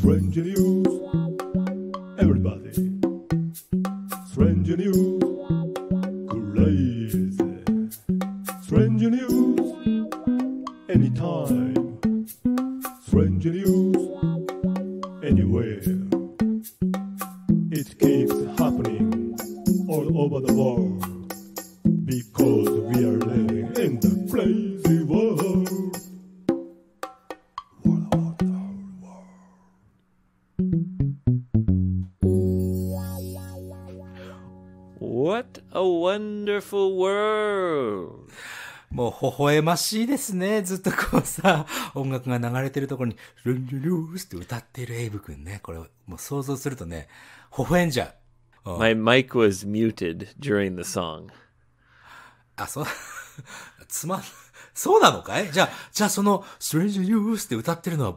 friend to you. 微笑ましいですね。ずっとこうさ、音楽が流れてるところに、ルンルルースって歌ってるエイブ君ね。これ、もう想像するとね、微笑んじゃう。My mic was muted during the song. あ、そう、つまん、そうなのかいじゃあ、じゃあその、ストレンジュースって歌ってるのは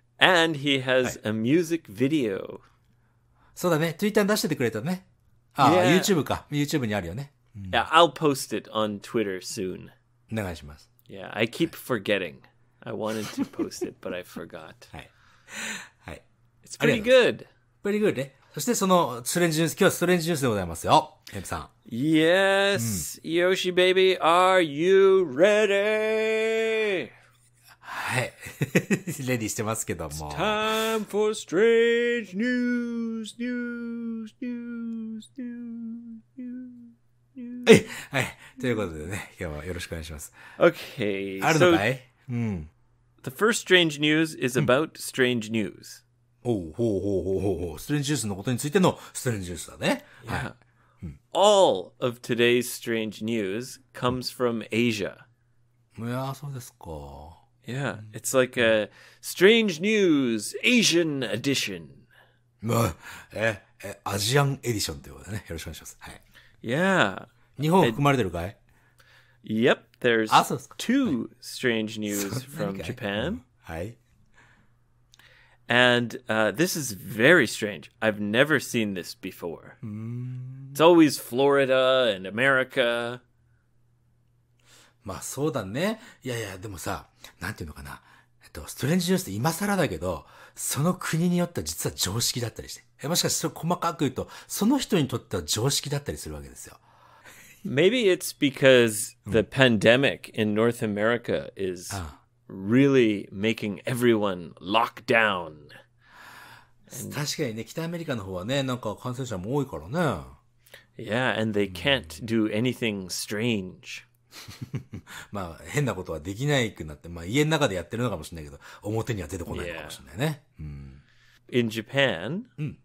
And he has a music video. そうだね。Twitter に出しててくれたね。ああ、Yeah. YouTube か。YouTube にあるよね。Yeah, I'll post it on Twitter soon. お願いします。Yeah, I keep forgetting. I wanted to post it, but I forgot. はい。It's pretty good. Very good ね。そしてそのストレンジニュース、今日はストレンジニュースでございますよ。エムさん。Yes, baby, are you ready? はい。レディしてますけども。time for strange news, news, news, news, news. はい。ということでね、今日はよろしくお願いします。Okay. あるのかい、so, うん。The first strange news is about strange news. おう、ほうほうほうほうほう。strange news のことについてのストレンジジュースだね。はい。All of today's strange news comes from Asia. いやそうですか。Yeah, mm. it's like a strange news Asian edition. Eh, eh, Asian まあ、え、え、アジアンエディションということでね。よろしくお願いします。はい。Yeah. 日本含まれてるかい Yep, there's ah, two strange news from Japan. はい。And mm-hmm. uh, this is very strange. I've never seen this before. Mm. It's always Florida and America. まあそうだね。いやいや、でもさ、なんていうのかな。えっと、ストレンジニュースって今更だけど、その国によっては実は常識だったりして。えもしかしてそれ細かく言うと、その人にとっては常識だったりするわけですよ。Maybe it's because the pandemic in North America is really making everyone lock down. 確かにね、北アメリカの方はね、なんか感染者も多いからね。Yeah, and they can't do anything strange. まあ、変なことはできないくなって、まあ、家の中でやってるのかもしれないけど、表には出てこないのかもしれないね。うん、In Japan,、うん、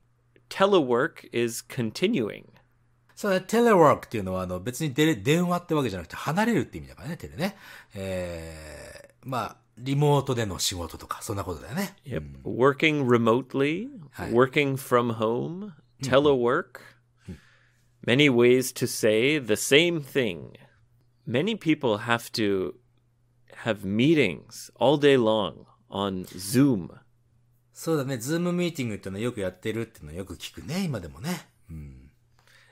telework is continuing. そうね、telework っていうのは、あの、別にで電話ってわけじゃなくて、離れるって意味だからね、テレね。えー、まあ、リモートでの仕事とか、そんなことだよね。Yep.、working remotely,、はい、working from home, telework.、うん、Many ways to say the same thing. many people have to have meetings all day long on Zoom. meeting, そうだね、ズームミーティングっていうのよくやってるっていうのよく聞くね、今でもね。うん、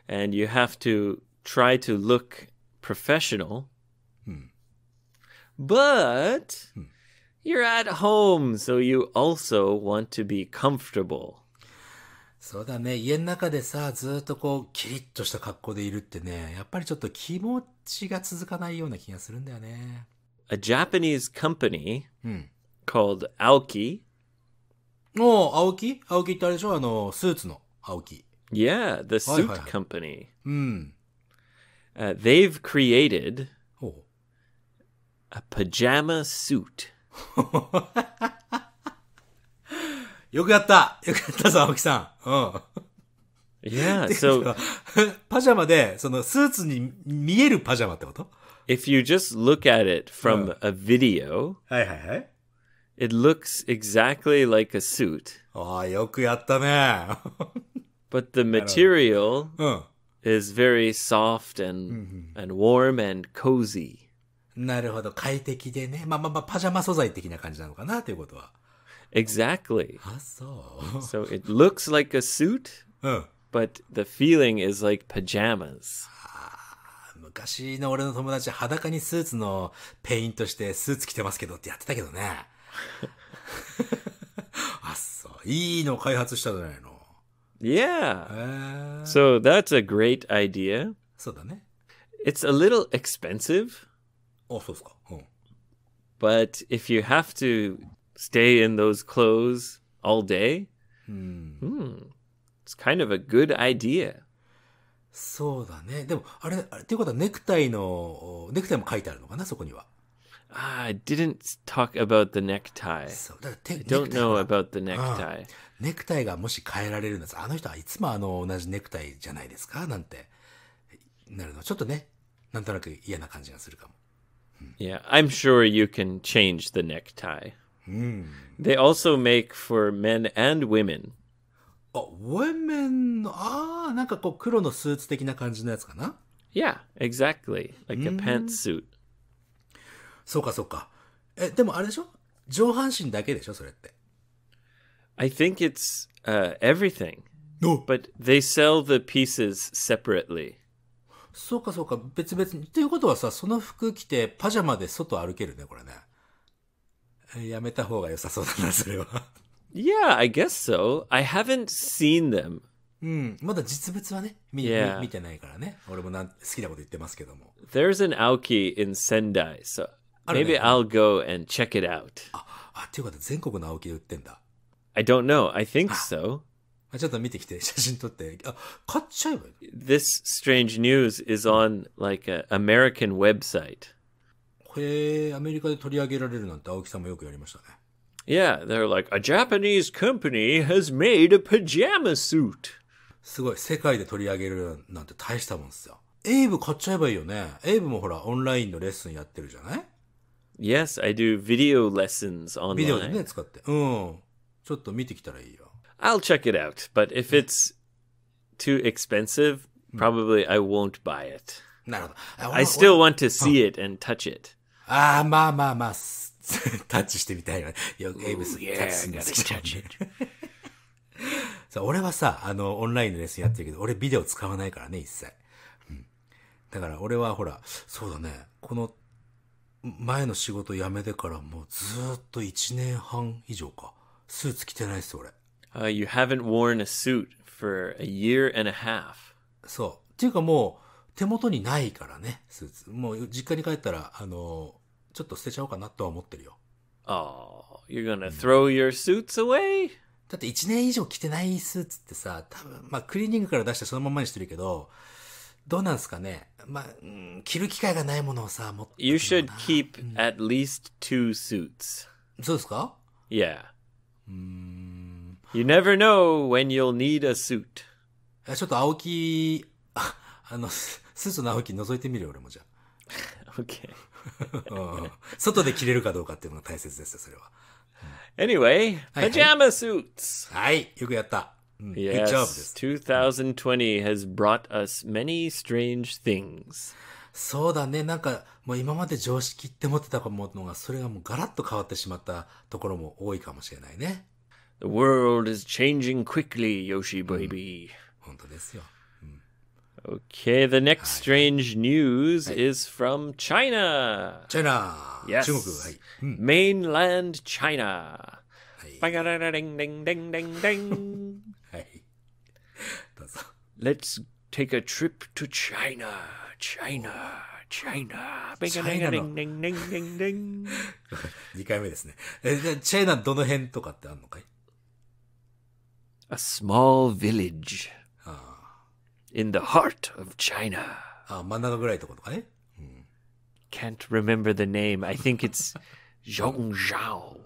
And you have to try to look professional. Hmm. But hmm. you are at home, so you also want to be comfortable. そうだね、家の中でさ、ずっとこう、キリッとした格好でいるってね、やっぱりちょっと気持ちが続かないような気がするんだよね。A Japanese company、called Aoki. おお、Aoki ってあれでしょあの、スーツの Aoki。Yeah, the suit company. うん。they've created a pajama suit. よくやったよくやったぞ、青木さん。うん。Yeah, so パジャマで、そのスーツに見えるパジャマってこと if you just look at it from a video, it looks exactly like a suit, But the material is very soft and and warm and cozy. なるほど。快適でね。まあまあまあ、パジャマ素材的な感じなのかなということは。Exactly. あ、そ it looks like a suit, う。うん。but the feeling is like pajamas. 昔の俺の友達裸にスーツのペイントしてスーツ着てますけどってやってたけどね。あそう。いいの開発したじゃないの。Yeah. So that's a great idea. そうだね。It's a little expensive. あ、そうですか。うん。But oh, if you have to stay in those clothes all day, hmm. hmm it's kind of a good idea. そうだね。でも、あれ、あれっていうことはネクタイの、ネクタイも書いてあるのかな、そこには。Ah, I didn't talk about the necktie. So, I ネ don't know about the necktie. ネクタイがもし変えられるんです。あの人はいつもあの同じネクタイじゃないですかなんて、なるの。ちょっとね、なんとなく嫌な感じがするかも。Yeah, I'm sure you can change the necktie. They also make for men and women あ、ウェメンの、ああ、なんかこう黒のスーツ的な感じのやつかな Yeah, exactly. Like a pantsuit. そうかそうか。え、でもあれでしょ上半身だけでしょそれって。I think it's、uh, everything. No. But they sell the pieces separately. そうかそうか、別々に。ということはさ、その服着てパジャマで外歩けるね、これね。やめた方が良さそうだな、それは。Yeah, I guess so. I haven't seen them. Hmm. yeah. an Aoki in Sendai, so maybe I'll go and check it out. あ、あ、っていうこと全国の青木で売ってんだ。I don't know. I think ah. so. This strange news is on like an American website. へえ、アメリカで取り上げられるなんて青木さんもよくやりましたね。yeah, they're like, a Japanese company has made a pajama suit. すごい、世界で取り上げるなんて大したもんですよ。エイブ買っちゃえばいいよね。エイブもほら、オンラインのレッスンやってるじゃない Yes, I do video lessons online. ビデオでね、使って。うん。ちょっと見てきたらいいよ。I'll check it out, but if it's too expensive, probably I won't buy it. なるほど。I still want to see it and touch it. ああ、まあまあまあ。タッチしてみたいよね。よく、エイブすげえ。タッチさ俺はさ、あの、オンラインのレッスンやってるけど、俺ビデオ使わないからね、一切。うん。だから俺はほら、そうだね、この、前の仕事辞めてからもうずっと1年半以上か。スーツ着てないっす、俺。Uh, you haven't worn a suit for a year and a half. そう。っていうかもう、手元にないからね、スーツ。もう、実家に帰ったら、あの、ちょっと捨てちゃおうかなとは思ってるよ。ああ、you're gonna throw your suits away? だって1年以上着てないスーツってさ、多分、まあクリーニングから出してそのままにしてるけど、どうなんすかねまあ、うん、着る機会がないものをさ、持って You should keep、at least two suits. そうですか Yeah. You never know when you'll need a suit. ちょっと青木、あの、スーツの青木覗いてみるよ、俺もじゃあ。okay. 外で着れるかどうかっていうのが大切ですよ、それは。Anyway, pajama suits. はい、よくやった。Yes, 2020 has brought us many strange things. そうだね。なんか、もう今まで常識って思ってたものが、それがもうガラッと変わってしまったところも多いかもしれないね。The world is changing quickly, Yoshi baby.、本当ですよ。Okay, the next strange news is from China. China. Yes. Hmm. Mainland China. Ding ding ding ding ding. Let's take a trip to China. China. China. チャイナの。2回目ですね。え、チャイナどの辺とかってあるのかい ?A small village in the heart of China. Ah, can not remember the name. I think it's Zhongzhao.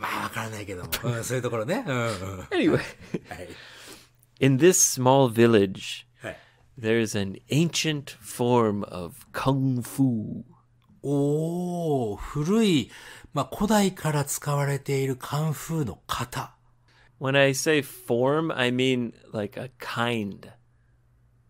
Mm, anyway, in this small village, there is an ancient form of kung fu. おー、古い、まあ、古代から使われているカンフーの型。Oh, When I say form, I mean like a kind.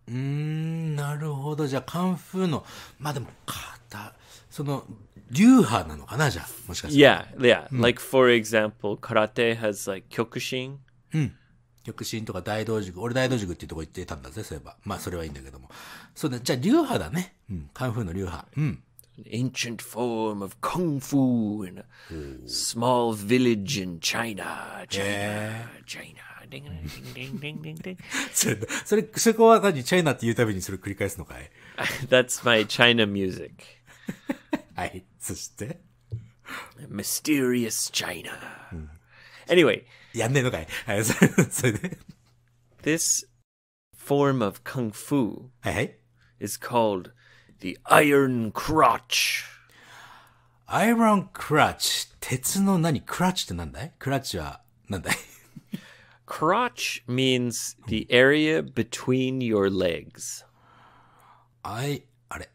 うん、なるほど。じゃあ、カンフーの、まあでも、型、その、流派なのかなじゃあ、もしかして。Yeah, yeah.、like, for example, karate has like 極真。うん。極真とか大道塾。俺大道塾っていうとこ行ってたんだぜ、そういえば。まあ、それはいいんだけども。そうだ、じゃあ、流派だね。うん。カンフーの流派。うん。an ancient form of kung fu in a Ooh. small village in China. China, yeah. China. ディンディンディンディンディン。それ、そこは何チャイナって言うたびにそれ繰り返すのかい ?That's my China music. はい。そして Mysterious China. Anyway. China.、うん、anyway. やんねえのかいはい、それ、それで。This form of kung fu is called The Iron Crotch. Iron c r ク t c h 鉄の何 c r ク t c h ってなんだい c r ク t c h はなんだい Crotch means the area between your legs. あい、あれ。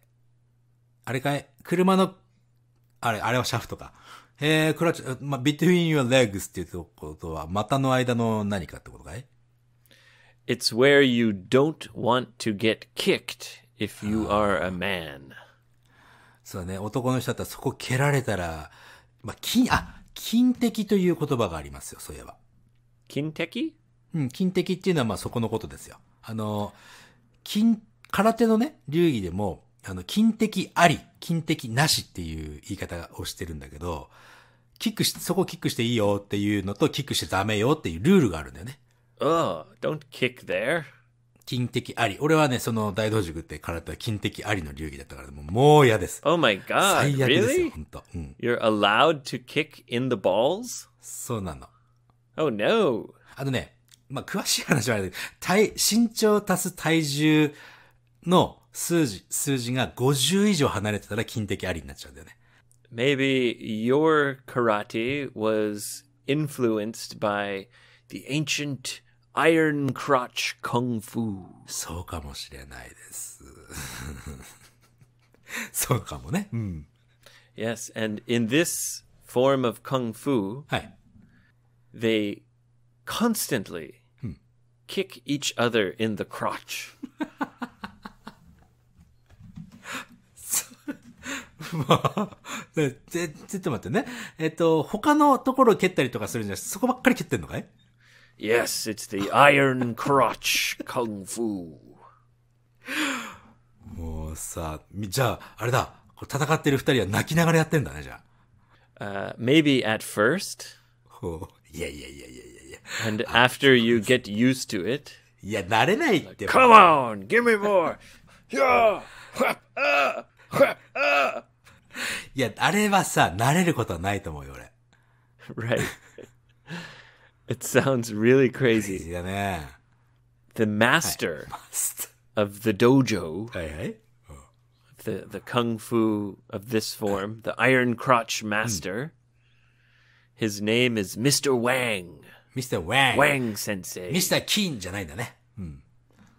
あれかい車の、あれ、あれはシャフトか。えー、クラッチ、まあ、between your legs っていうことは、股の間の何かってことかい ?It's where you don't want to get kicked if you are a man. そうね、男の人だったらそこ蹴られたら、まあ、金、あ、金的という言葉がありますよ、そういえば。金的うん、金的っていうのはまあそこのことですよ。あの、金、空手のね、流儀でも、あの、金的あり、金的なしっていう言い方をしてるんだけど、キックし、そこキックしていいよっていうのと、キックしてダメよっていうルールがあるんだよね。Oh, don't kick there. 金的あり。俺はね、その大道塾って空手は金的ありの流儀だったから、もう嫌です。Oh my god! 最悪ですよ、本当、うん。You're allowed to kick in the balls? そうなの。Oh no! あとね、まあ、詳しい話はあれ体、身長足す体重の数字、数字が50以上離れてたら金的ありになっちゃうんだよね。Maybe your karate was influenced by the ancient Iron Crotch Kung Fu そうかもしれないですそうかもね、うん、Yes, and in this form of Kung Fu、はい、they constantly kick each other in the crotch まあ、ちょっと待ってね。えっと、他のところを蹴ったりとかするんじゃなくて、そこばっかり蹴ってんのかい Yes, it's the Iron Crotch Kung Fu. もうさ、じゃあ、あれだ、戦ってる二人は泣きながらやってんだね、じゃあ。Uh, maybe at first. いやいやいやいやいや。And oh, ah, after you get used to it. いや、慣れないって。Like, Come on! Give me more! いや、あれはさ、慣れることはないと思うよ、俺。Right. It sounds really crazy. The master of the dojo, ター。はいはい。the, the kung fu of this form, the iron crotch master, his name is Mr. Wang. Mr. Wang sensei. Mr. King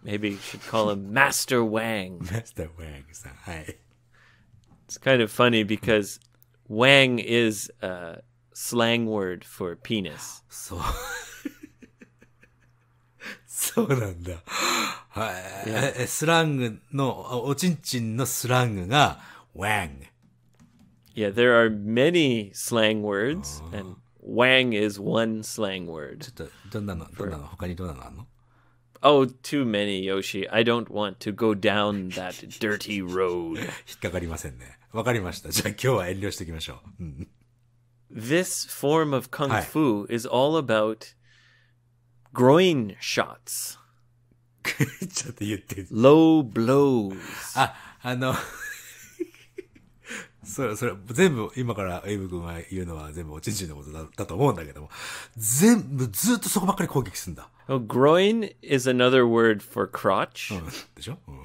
Maybe you should call him Master Wang. Mr. Wang It's kind of funny because Wang is uh, slang word for penis. そう。そうなんだ。はい、yeah. スラングの、おちんちんのスラングが、wang. Yeah, there are many slang words, ah. and wang is one slang word. ちょっと、どんなの、どんなの、他にどんなのあんの Oh, too many, Yoshi. I don't want to go down that dirty road. 引っかかりませんね。わかりました。じゃあ今日は遠慮していきましょう。うん this form of kung Hi. fu is all about groin shots. low blows. あ、あの ah, それ、それ、全部、今からエイブ君が言うのは全部おちんちんのことだだと思うんだけども、全部、ずっとそこばっかり攻撃するんだ。Well, groin is another word for crotch. うん、でしょ、うん、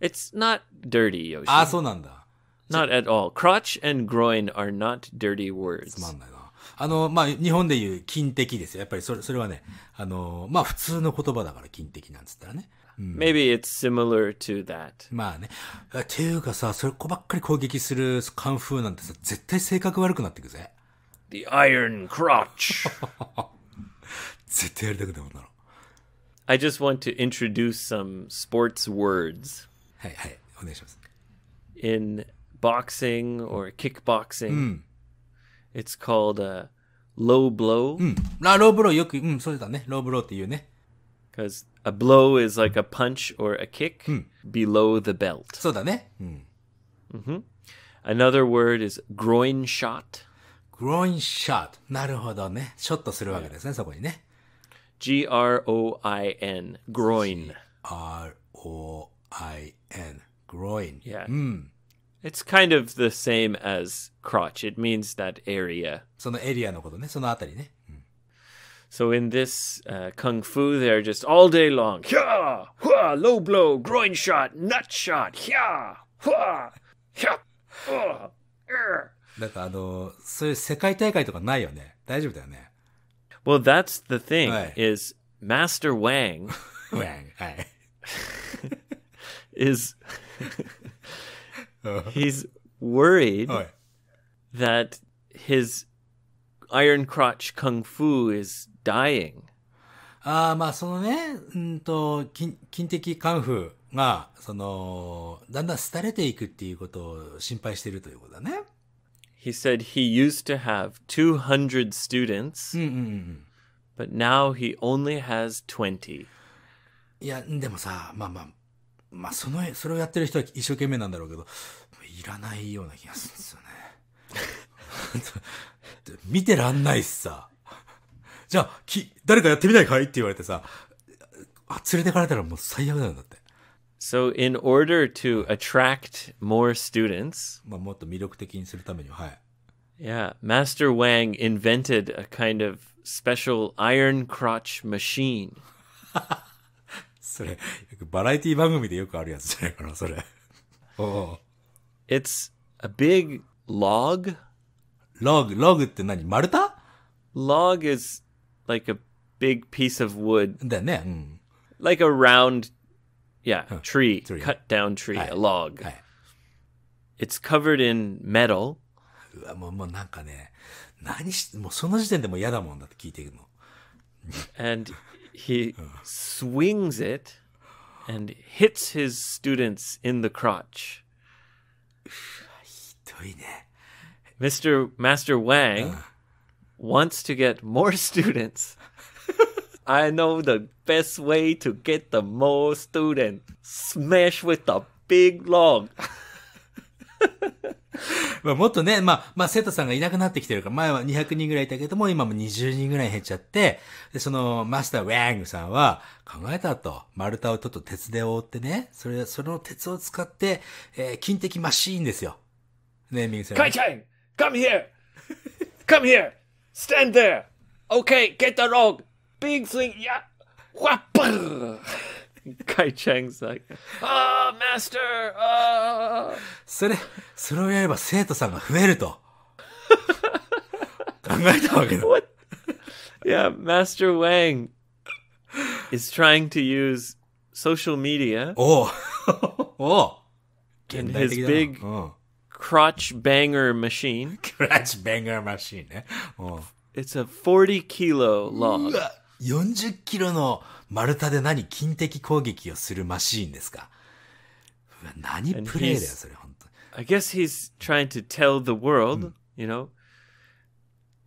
It's not dirty, Yoshi. あ、そうなんだ。Not at all. Crotch and groin are not dirty words. つまんないな。あの、まあ、日本でいう金的ですよ。やっぱりそれ、それはね、あの、まあ、普通の言葉だから金的なんつったらね。Maybe it's similar to that. まあね。ていうかさ、それこばっかり攻撃するカンフーなんてさ、絶対性格悪くなっていくぜ。The Iron Crotch. 絶対やりたくていもんろ。I just want to introduce some sports words. はいはい、お願いします。In boxing or kickboxing. Mm. It's called a uh, low blow. low hmm. low blow. Hmm, blow. Because a blow is like a punch or a kick hmm. below the belt. そうだね。うん。Another mm-hmm. word is groin shot. グロインショット。なるほどね。ショットするわけですね、そこにね。G R O I N. Groin. yeah. n クロイン yeah it's kind of the same as crotch. It means that area. So in this uh, kung fu, they're just all day long. Hya, hua, low blow, groin shot, nut shot. Hya, hua, hya, hua, er. that's the thing, Is Master Wang Wang. Is uh-huh. He's worried oh, that his iron crotch kung fu is dying. ああ、まあそのね、うんと、筋的カンフーが、その、だんだん廃れていくっていうことを心配しているということだね。He ah, mm, said he used to have 200 students, うんうんうん。but now he only has 20. いや、でもさ、まあまあ、まあ、その、それをやってる人は一生懸命なんだろうけど、いらないような気がするんですよね。見てらんないしさ。じゃあ、き、誰かやってみないかいって言われてさ、あ、連れてかれたらもう最悪なだって。So, in order to attract more students, まあ、もっと魅力的にするためには、はい。Yeah, Master Wang invented a kind of special iron crotch machine. それ、バラエティ番組でよくあるやつじゃないかな、それ。お It's a big log. Log, log って何丸太 Log is like a big piece of wood. だよね。うん、like a round, yeah, tree, tree. cut down tree, はい、a log.、はい、It's covered in metal. うわ、もう、もうなんかね、何し、もうその時点でも嫌だもんだって聞いていくの。and he uh. swings it and hits his students in the crotch. Mr. Master Wang uh. wants to get more students. I know the best way to get the more student. Smash with the big log. まあもっとね、まあ、まあ、生徒さんがいなくなってきてるから、前は200人ぐらいいたけども、今も20人ぐらい減っちゃって、で、その、マスター・ウェングさんは、考えたと、丸太をちょっと鉄で覆ってね、それ、その鉄を使って、えー、金的マシーンですよ。ネーミングセレモカイチャイ !Come here!Come here!Stand there!Okay, get the l o g b i g swing! や、わっばー kai cheng's like ah oh, master ah. What? yeah master wang is trying to use social media Oh, oh. in his big oh. crotch banger machine. crotch banger machine eh? Oh. it's a 40 kilo log 40キロの丸太で何近敵攻撃をするマシーンですか何プレイだよ、それ、本当に。I guess he's trying to tell the world,、you know,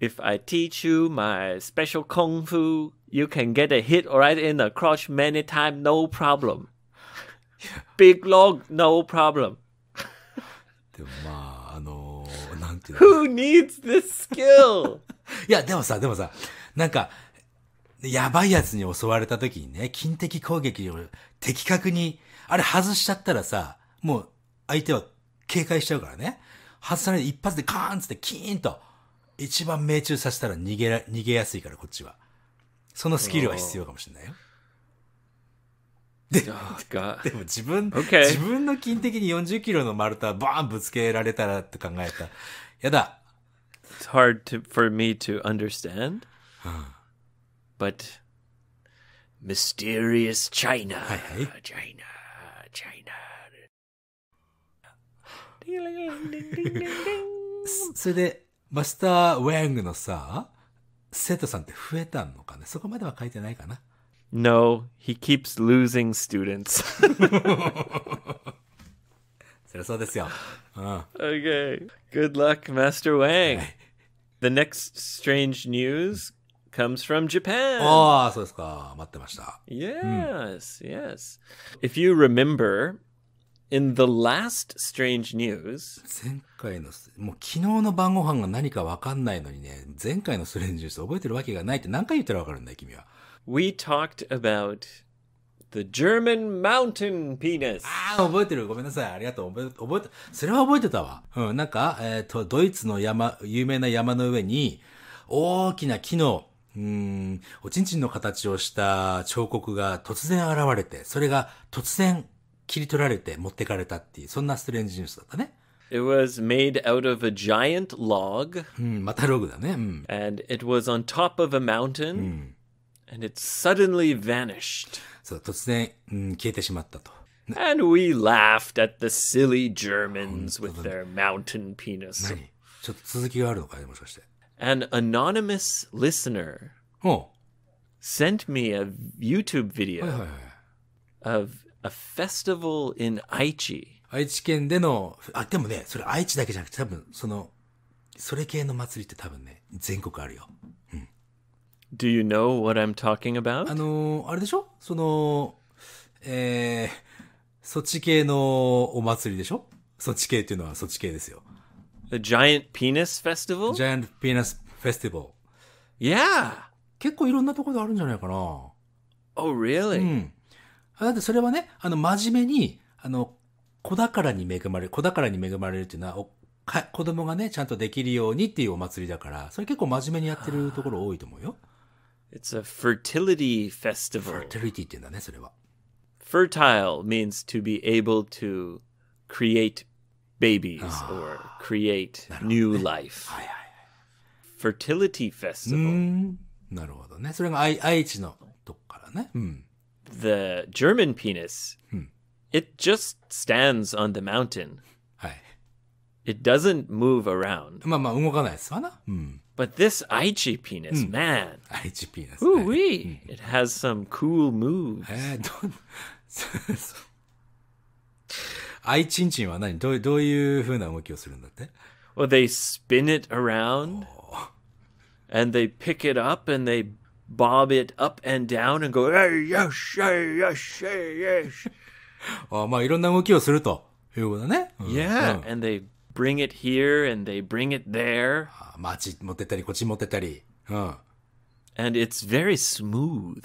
if I teach you my special kung fu, you can get a hit right in a crotch many times, no problem. Big log, no problem. でもまあ、あのー、なんていうの Who needs this skill? いや、でもさ、でもさ、なんか、やばいやつに襲われた時にね、金的攻撃を的確に、あれ外しちゃったらさ、もう相手は警戒しちゃうからね。外さないで一発でカーンつってキーンと、一番命中させたら逃げら、逃げやすいからこっちは。そのスキルは必要かもしれないよ。で、でも自分、okay. 自分の金的に40キロの丸太バーンぶつけられたらって考えた。やだ。It's hard to, for me to understand. but mysterious China, hey, hey. China, China. それでマスター・ウェングのさ生徒さんって増えたのかねそこまでは書いてないかな No, he keeps losing students. Ah. Okay, Good luck, Master Wang. The next strange news comes from Japan. ああ、そうですか。待ってました。Yes, yes. If you remember, in the last strange news 前回のもう昨日の晩ご飯が何か分かんないのにね前回のスレンジニュース覚えてるわけがないって何回言ったら分かるんだ君は We talked about the German mountain penis ああ覚えてるごめんなさいありがとう覚え覚えてそれは覚えてたわうんなんかえっ、ー、とドイツの山有名な山の上に大きな木のうん、おちんちんの形をした彫刻が突然現れて、それが突然切り取られて持ってかれたっていう、そんなストレンジニュースだったね。It was made out of a giant log. うん、またログだね。うん、and it was on top of a mountain.、うん、and it suddenly vanished. そう、突然、うん、消えてしまったと。And we laughed at the silly Germans with their mountain penis. 何ちょっと続きがあるのかね、もしかして。an anonymous listener sent me a YouTube video of a festival in Aichi. 愛知県での、あ、でもね、それ愛知だけじゃなくて多分、その、それ系の祭りって多分ね、全国あるよ。Do you know what I'm talking about? あのあれでしょその、えー、そっち系のお祭りでしょそっち系っていうのはそっち系ですよ。The Giant Penis Festival? Giant Penis Festival. Yeah. 結構いろんなところであるんじゃないかな。Oh, really? うん。だってそれはね、あの、真面目に、あの、子宝に恵まれる、子宝に恵まれるっていうのは、おか子供がね、ちゃんとできるようにっていうお祭りだから、それ結構真面目にやってるところ多いと思うよ。It's a fertility festival. Fertility っていうんだね、それは。Fertile means to be able to create babies ah, or create new life. はいはいはい。fertility う festival. Mm, mm. The German penis, hmm. it just stands on the mountain. It does doesn't move around. Hmm. But this Aichi penis, hmm. man, penis. Ooh wee, it has some cool moves. Eh, 愛ちんちんは何どうどういう風な動きをするんだって Well, they spin it around and they pick it up and they bob it up and down and go, hey, yes, hey, yes, hey, yosh. あまあいろんな動きをするということだね。うん、yeah,、うん、and they bring it here and they bring it there. ああ、まあ、あっち持ってったり、こっち持ってったり。うん。And it's very smooth.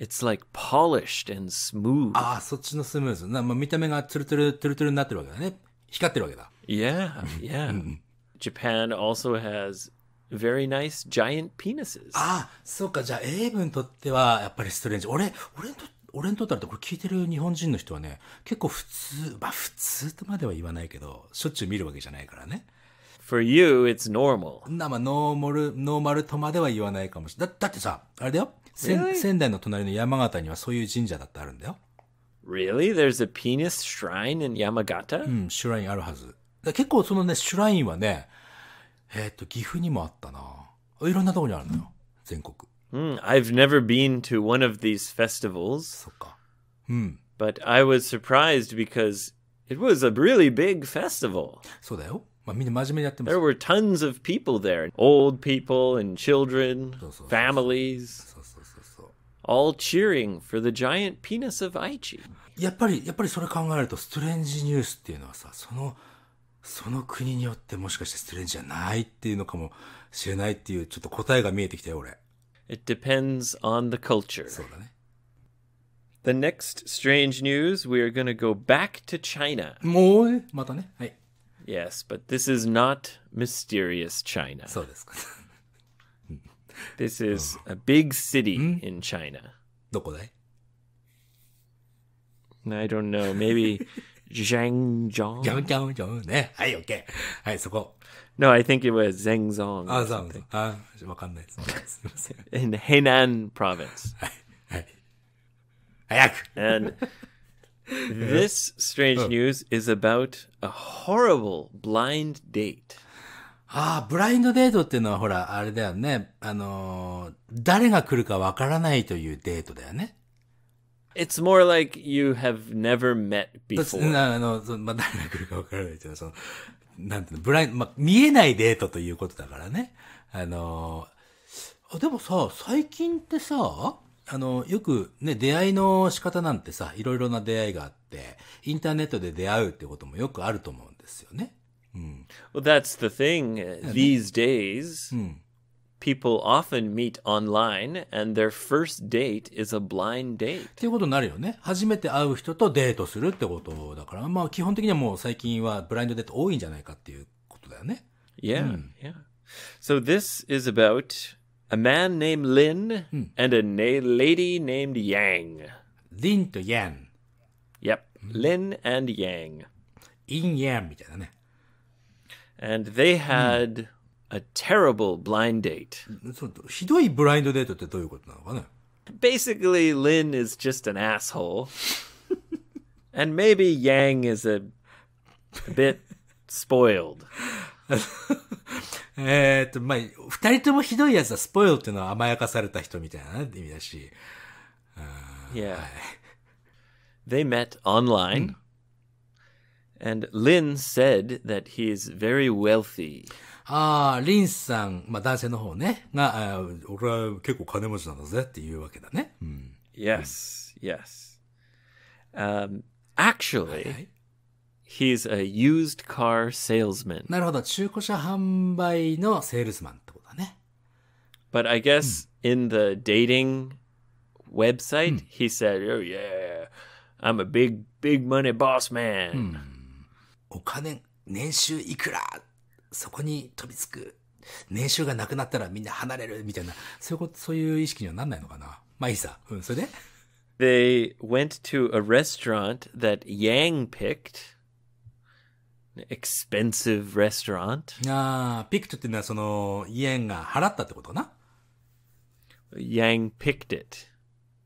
It's like polished and smooth. ああ、そっちのスムーズ。なまあ、見た目がツルツル、ツルツルになってるわけだね。光ってるわけだ。Yeah, yeah. Japan also has very nice giant penises. ああ、そうか。じゃあ、英文にとっては、やっぱりストレンジ。俺、俺にとって、俺にとったらこれ聞いてる日本人の人はね、結構普通、まあ普通とまでは言わないけど、しょっちゅう見るわけじゃないからね。For you, it's normal. な、まあノーマル、ノーマルとまでは言わないかもしれない。だ、だってさ、あれだよ。Really? 仙台の隣の山形にはそういう神社だってあるんだよ。Really? There's a penis shrine in Yamagata? ん、シュラインあるはず。だ結構そのね、シュラインはね、えっ、と、岐阜にもあったな。いろんなとこにあるのよ。全国。Hmm, I've never been to one of these festivals, そっか。うん、but I was surprised because it was a really big festival. そうだよ。まあみんな真面目にやってます There。were tons of people there old people and children, families. そうそう all cheering for the giant penis of Aichi. やっぱり、やっぱりそれ考えると、ストレンジニュースっていうのはさ、その、その国によってもしかしてストレンジじゃないっていうのかもしれないっていう、ちょっと答えが見えてきたよ、俺。It depends on the culture. そうだね。The next strange news, we are going to go back to China. もう、またね。はい。Yes, but this is not mysterious China. そうですか。this is oh. a big city mm? in China. I don't know. Maybe Zhangjiang? No, I think it was Zhengzong. In Henan province. はい。早く And this strange news is about a horrible blind date. ああ、ブラインドデートっていうのはほら、あれだよね。あのー、誰が来るかわからないというデートだよね。It's more like you have never met before. あの、まあ、誰が来るかわからないというのは、その、なんていうの、ブラインド、まあ、見えないデートということだからね。あのー、あでもさ、最近ってさ、あの、よくね、出会いの仕方なんてさ、いろいろな出会いがあって、インターネットで出会うってこともよくあると思うんですよね。Mm. Well, that's the thing. These days, mm. people often meet online and their first date is a blind date. っていうことになるよね。初めて会う人とデートするってことだから、まあ基本的にはもう最近はブラインドデート多いんじゃないかっていうことだよね。Yeah,、うん、yeah. So this is about a man named Lin、and a lady named Yang. Lin と Yang. Yep.、Lin and Yang. Yin インヤンみたいなね。And they had a terrible blind date. Basically, Lin is just an asshole. and maybe Yang is a, a bit spoiled. Yeah. They met online. Hmm. And Lin said that he is very wealthy. ああ、リンさん、まあ男性の方ね、が、あ僕は結構金持ちなんだぜっていうわけだね。うん、yes, yes.、Um, actually, he's a used car salesman. なるほど、中古車販売のセールスマンってことだね。But I guess、in the dating website, he said, oh yeah, I'm a big, big money boss man. お金、年収いくらそこに飛びつく。年収がなくなったらみんな離れるみたいな、そういうこと、そういう意識にはなんないのかな。まあいいさ。うん、それで They went to a restaurant that Yang picked. expensive restaurant. ああ、ピクトっていうのはその、イエンが払ったってことな。Yang picked it.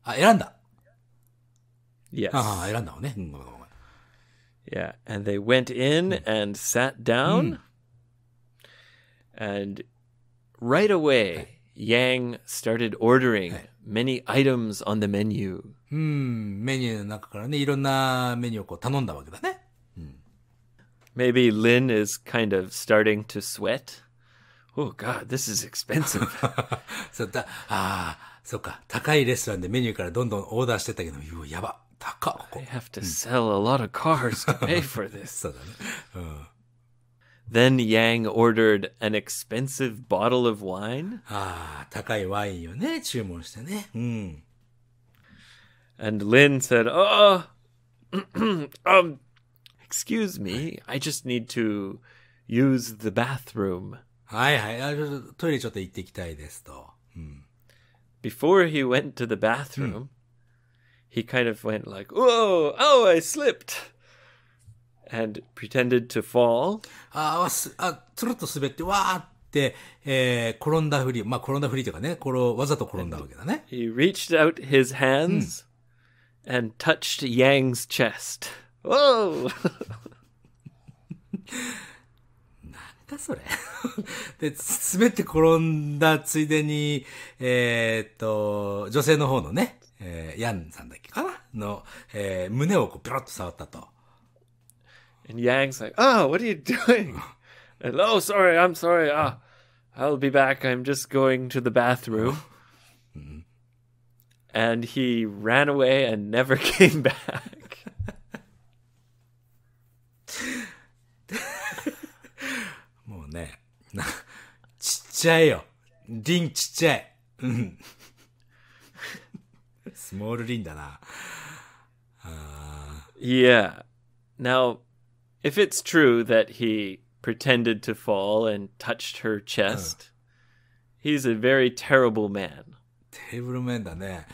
あ、選んだ。Yes. ああ、選んだのね。うん、んん。Yeah, and they went in mm. and sat down, mm. and right away hey. Yang started ordering hey. many items on the menu. Hmm, Maybe Lin is kind of starting to sweat. Oh God, this is expensive. そうだ、ああ、そうか、高いレストランでメニューからどんどんオーダーしてたけど、うわ、やば。they have to sell a lot of cars to pay hmm. for this. Uh. then Yang ordered an expensive bottle of wine. Ah, hmm. And Lin said, oh, um, excuse me, I just need to use the bathroom." Before he went to the bathroom, hmm. he kind of went like, "Whoa! Oh, I slipped!" and pretended to fall. ああ、つるっと滑って、わーって、えー、転んだふり、まあ転んだふりとかね、これわざと転んだわけだね。He reached out his hands、and touched Yang's chest. Whoa! なんだそれで、滑って転んだついでに、えー、っと、女性の方のね、えー、ヤンさんだっけかなの、えー、胸をこうピロッと触ったと。And Yang's like, oh, what are you doing? and, oh, sorry, I'm sorry. Ah, I'll be back. I'm just going to the bathroom. Mm-hmm. and he ran away and never came back. もうね、ちっちゃいよ。リンちっちゃい。うん。スモールリンだな。Yeah. Now, if it's true that he pretended to fall and touched her chest, he's a very terrible man. テーブルメンだね。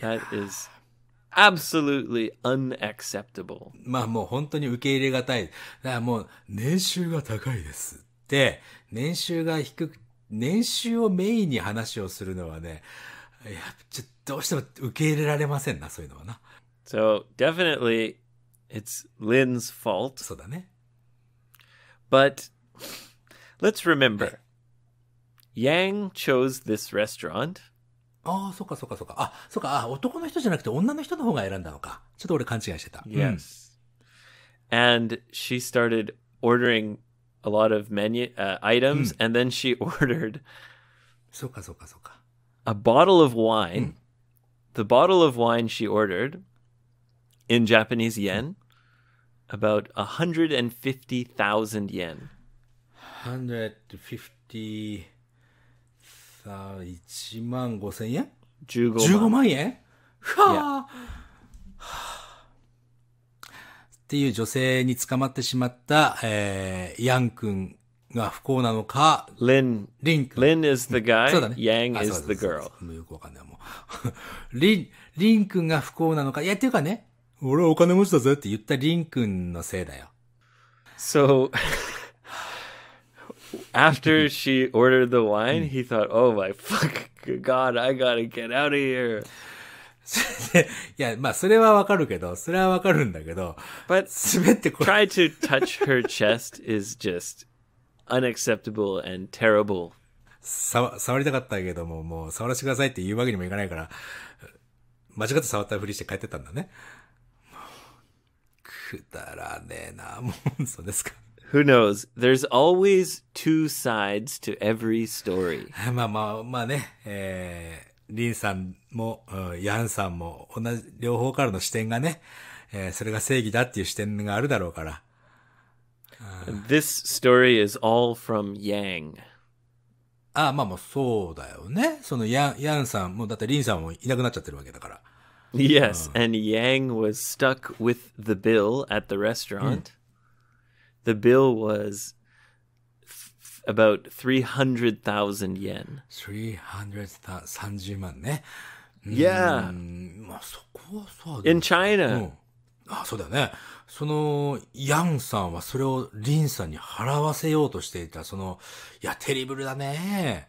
That is absolutely unacceptable. まあもう本当に受け入れがたい。だからもう年収が高いですって、年収が低く、年収をメインに話をするのはね、いや、ちょっとどうしても受け入れられませんな、そういうのはな。So definitely it's Lin's fault. そうだね。But let's remember Yang chose this restaurant. ああ、そっかそっかそっか。あ、そっか、あ、男の人じゃなくて女の人の方が選んだのか。ちょっと俺勘違いしてた。Yes.、うん、and oh, she started ordering a lot of menu、uh, items、うん、and hmm. then she ordered そうかそうかそうか。a bottle of wine、うん、hmm the bottle of wine she ordered in Japanese yen, about 150,000 yen. 150, 1万5千円 Yeah. 万。15万円はあ、っていう女性に捕まってしまった、えー、ヤン君 が不幸なのか、Lin. is the guy. そうだね。Yang is the girl. もうよくわかんない、もう。リン、リン君が不幸なのか、いや、っていうかね、俺はお金持ちだぜって言ったリン君のせいだよ。So after she ordered the wine, he thought, "Oh my fuck, God, I gotta get out of here." でいや、まあ、それはわかるけど、それはわかるんだけど、But try to touch her chest is just unacceptable and terrible. 触りたかったけども、もう触らせてくださいって言うわけにもいかないから、間違って触ったふりして帰ってったんだね。くだらねえな、もう、そうですか。Who knows? There's always two sides to every story. まあまあ、まあね、えー、リンさんも、ヤンさんも、同じ、両方からの視点がね、えー、それが正義だっていう視点があるだろうから、This story is all from Yang. ああまあまあそうだよね。そのヤンヤンさんもだってリンさんもいなくなっちゃってるわけだから。Yes, and Yang was stuck with the bill at the restaurant. Hmm. The bill was about 300,000 yen. 330万ね。Yeah. まあそこはさ。In China. あそうだよね。その、ヤンさんはそれをリンさんに払わせようとしていた、その、いや、テリブルだね。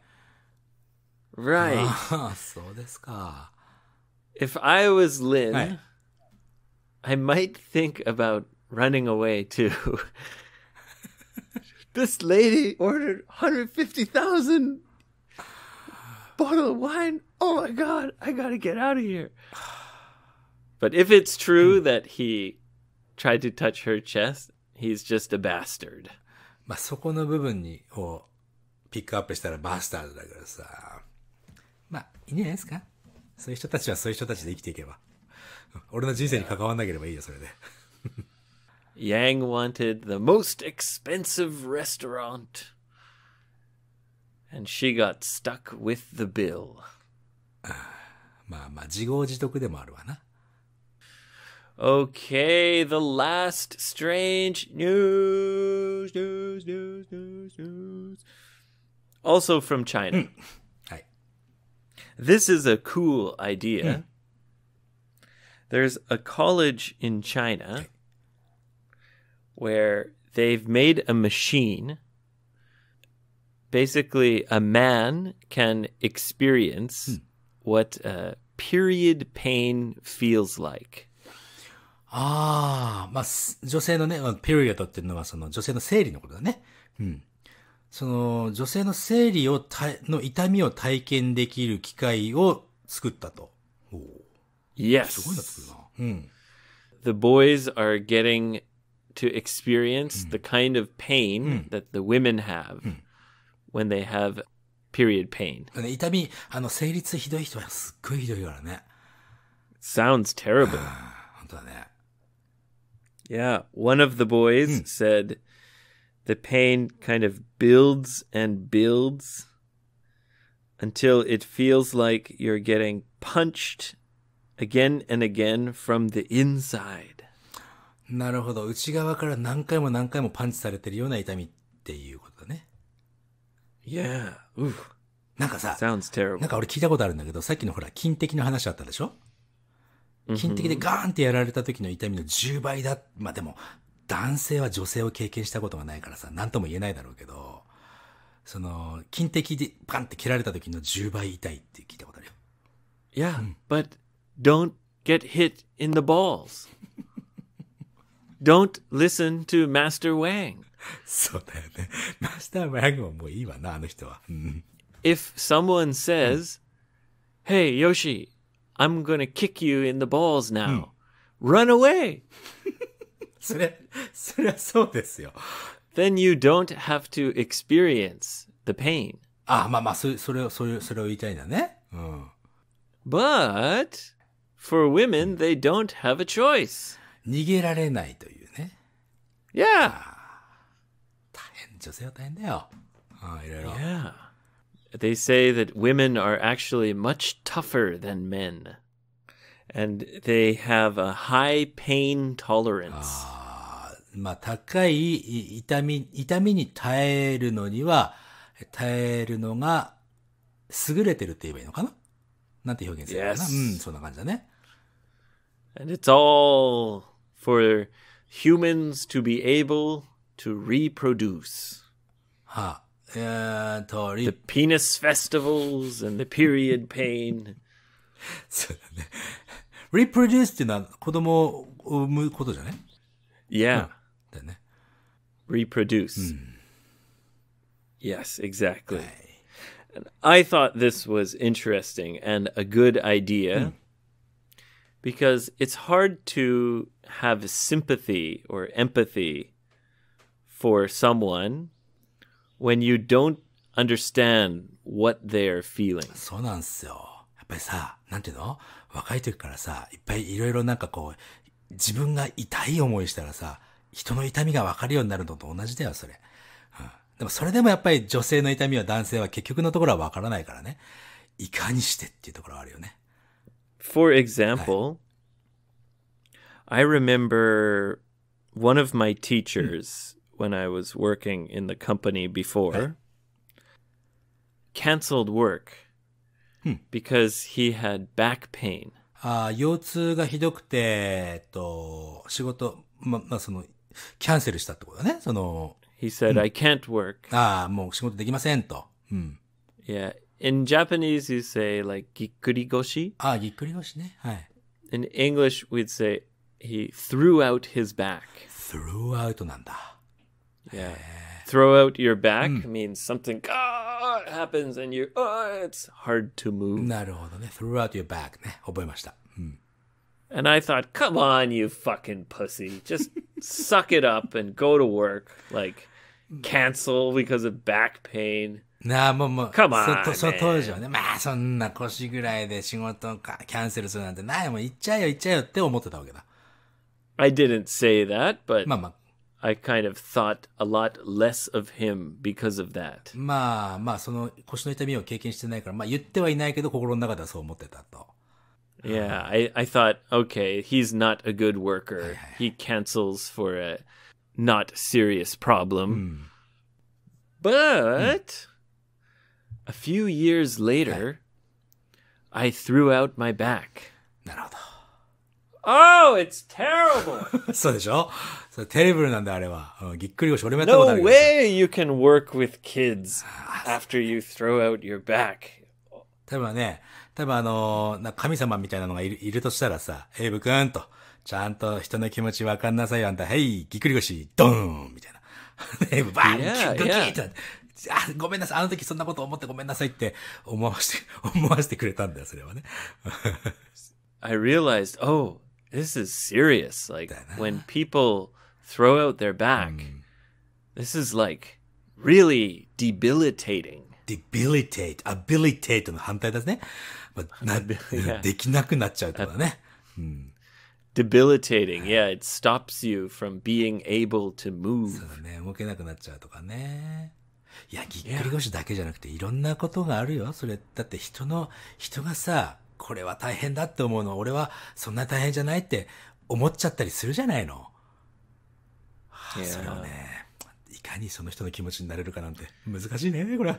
Right. ああ、そうですか。If I was Lin,、はい、I might think about running away too. This lady ordered 150,000 bottle of wine. Oh my god, I gotta get out of here. But if it's true hmm. that he tried to touch her chest, he's just a bastard. まあそこの部分にをピックアップしたらバスターズだからさ。まあいいんじゃないですかそういう人たちはそういう人たちで生きていけば。俺の人生に関わらなければいいよ、それで。Yang wanted the most expensive restaurant. And she got stuck with the bill. まあまあ自業自得でもあるわな。Okay, the last strange news, news, news, news, news. Also from China. Mm. Hi. This is a cool idea. Mm. There's a college in China where they've made a machine. Basically, a man can experience mm. what uh, period pain feels like. ああ、まあ、女性のね、ピリオドっていうのはその女性の生理のことだね。うん。その女性の生理をたの痛みを体験できる機会を作ったと。お yes. すごいな作るな。うん。The boys are getting to experience the kind of pain that the women have when they have period pain. 痛み、あの、生理痛ひどい人はすっごいひどいからね。Sounds terrible. 本当だね。Yeah. One of the boys hmm. said the pain kind of builds and builds until it feels like you're getting punched again and again from the inside. なるほど。内側から何回も何回もパンチされてるような痛みっていうことだね。Yeah. Oof. なんかさ、なんか俺聞いたことあるんだけど、さっきのほら、筋的な話あったでしょ金的でガーンってやられた時の痛みの10倍だ。まあでも、男性は女性を経験したことがないからさ、何とも言えないだろうけど、その、金的でバンって蹴られた時の10倍痛いって聞いたことあるよ。Yeah,、うん、but don't get hit in the balls. don't listen to Master Wang. そうだよね。Master Wang はもういいわな、あの人は。If someone says, Hey, Yoshi, I'm going to kick you in the balls now. Hmm. Run away. Then you don't have to experience the pain. But for women, hmm. they don't have a choice. Yeah. 大変、女性は大変だよ。うん、いろいろ。Yeah they say that women are actually much tougher than men and they have a high pain tolerance. まあ、高い痛み、痛みに耐えるのには、耐えるのが優れてるって言えばいいのかななんて表現するかな、yes. Ah, うん、そんな感じだね。And mm, it's all for humans to be able to reproduce. はあ。Eh, the penis festivals and the period pain. reproduce っていうのは子供を産むことじゃない Yeah. Reproduce. Hmm. Yes, exactly. And I thought this was interesting and a good idea hmm. because it's hard to have sympathy or empathy for someone when you don't understand what they're feeling. そうなんですよ。やっぱりさ、なんていうの若い時からさ、いっぱいいろいろなんかこう、自分が痛い思いしたらさ、人の痛みがわかるようになるのと同じだよ、それ。うん、でもそれでもやっぱり女性の痛みは男性は結局のところはわからないからね。いかにしてっていうところはあるよね。For example,、はい、I remember one of my teachers、when I was working in the company before. Okay. Cancelled work hmm. because he had back pain. あ腰痛がひどくて、えっと、仕事、ま、まあ、その、キャンセルしたってことだね。その、He ah, said,、うん、I can't work. ああ、もう仕事できませんと。うん。Yeah. Ah, in Japanese, you say, like, ぎっくり腰。ああ、ぎっくり腰ね。はい。In ah, English, we'd say, he threw out his back. threw out なんだ。yeah. Throw out your back hmm. means something ah, happens and you ah, it's hard to move. throw out your back ね。覚えました。うん。And hmm. I thought, come on, you fucking pussy. Just suck it up and go to work. Like, cancel because of back pain. なあ、もうもう、Come on, そその man. 当時はね、まあそんな腰ぐらいで仕事をかキャンセルするなんてないもう行っちゃえよ行っちゃえよって思ってたわけだ。I didn't say that, but まあまあ、I kind of thought a lot less of him because of that. まあまあ、その腰の痛みを経験してないから、まあ言ってはいないけど、心の中ではそう思ってたと。Yeah, I, I thought, okay, he's not a good worker. He cancels for a not serious problem. Hmm. But a few years later, I threw out my back. なるほど。Oh, it's terrible! そうでしょそれテレブルなんだ、あれは。うん、ぎっくり腰、俺もやったことあ No るけどさ way you can work with kids after you throw out your back. 例えばね、例えばあのーな神様みたいなのがいるいるとしたらさ、エイブくんと、ちゃんと人の気持ちわかんなさいよ、あんた、ヘイ、ぎっくり腰、ドーンみたいな。エイブ、バーン、Yeah, グキッと。あ、ごめんなさい、あの時そんなこと思ってごめんなさいって思わせて、思わせてくれたんだよ、それはね。I realized, oh, this is serious. Like when ah. people throw out their back, mm. this is like really debilitating. debilitate, abilitate の反対だね。まあ、な yeah. Yeah, it stops you from being able to move. そうだね、動けなくなっちゃうとかね。いや、ぎっくり腰だけじゃなくて、いろんなことがあるよ。それ、だって人の、人がさ、これは大変だって思うの、俺はそんな大変じゃないって思っちゃったりするじゃないの。はあ、それをね、いかにその人の気持ちになれるかなんて難しいね、これ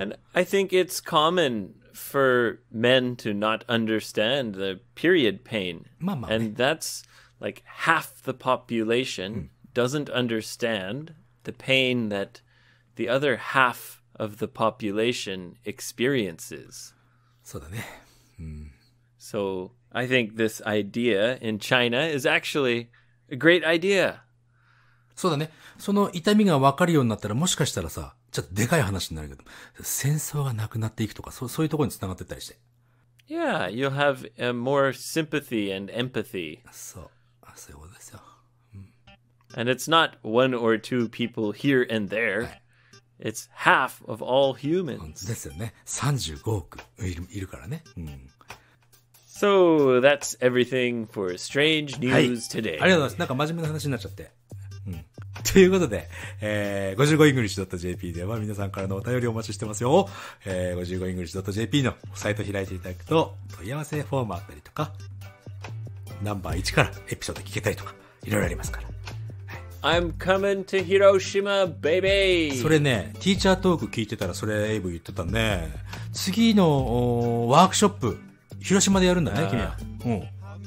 And I think it's common for men to not understand the period pain. And that's like half the population doesn't understand the pain that the other half of the population experiences. そうだね。So I think this idea in China is actually a great idea. そうだね。その痛みが分かるようになったら、もしかしたらさ、ちょっとでかい話になるけど、戦争がなくなっていくとか、そうそういうところに繋がってったりして。Yeah, you'll more sympathy and empathy. そう。そういうことですよ。And it's not one or two people here and there. It's half of all humans. ですよね。35億いるいるからね。うん So that's everything for Strange News today. がとうございます。なんか真面目な話になっちゃって。うん。ということで、えー、55english.jp では皆さんからのお便りをお待ちしてますよ。えー、55english.jp のサイト開いていただくと、問い合わせフォームあったりとか、ナンバー1からエピソード聞けたりとか、いろいろありますから。I'm coming to Hiroshima, baby! それね、ティーチャートーク聞いてたらそれエイブ言ってたね。次のワークショップ、広島でやるんだね、君は。うん。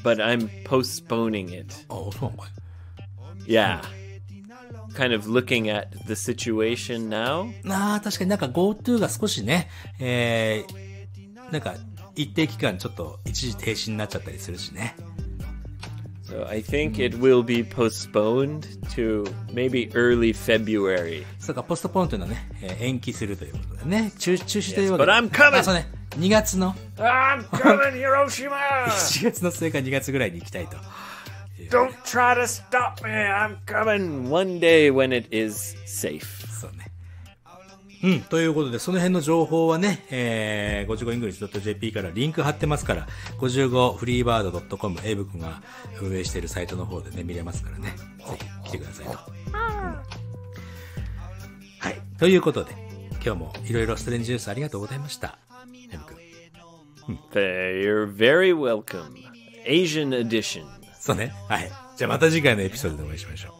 But I'm postponing it. あ、そうなんかい Yeah.、kind of looking at the situation now. ああ、確かになんか GoTo が少しね、えー、なんか一定期間ちょっと一時停止になっちゃったりするしね。So I think it will be postponed to maybe early February. So, Yes, で。but I'm coming! あ、そうね。2月の、I'm coming, Hiroshima! 1月の末か2月ぐらいに行きたいと。Don't try to stop me! I'm coming one day when it is safe. そうね。うん、ということで、その辺の情報はね、えー、55english.jp からリンク貼ってますから、55freebird.com、エイブ君が運営しているサイトの方でね、見れますからね、ぜひ来てくださいと。はい、ということで、今日もいろいろストレンジニュースありがとうございました。エイブ君。うん、r e very welcome. Asian edition. そうね。はい。じゃあまた次回のエピソードでお会いしましょう。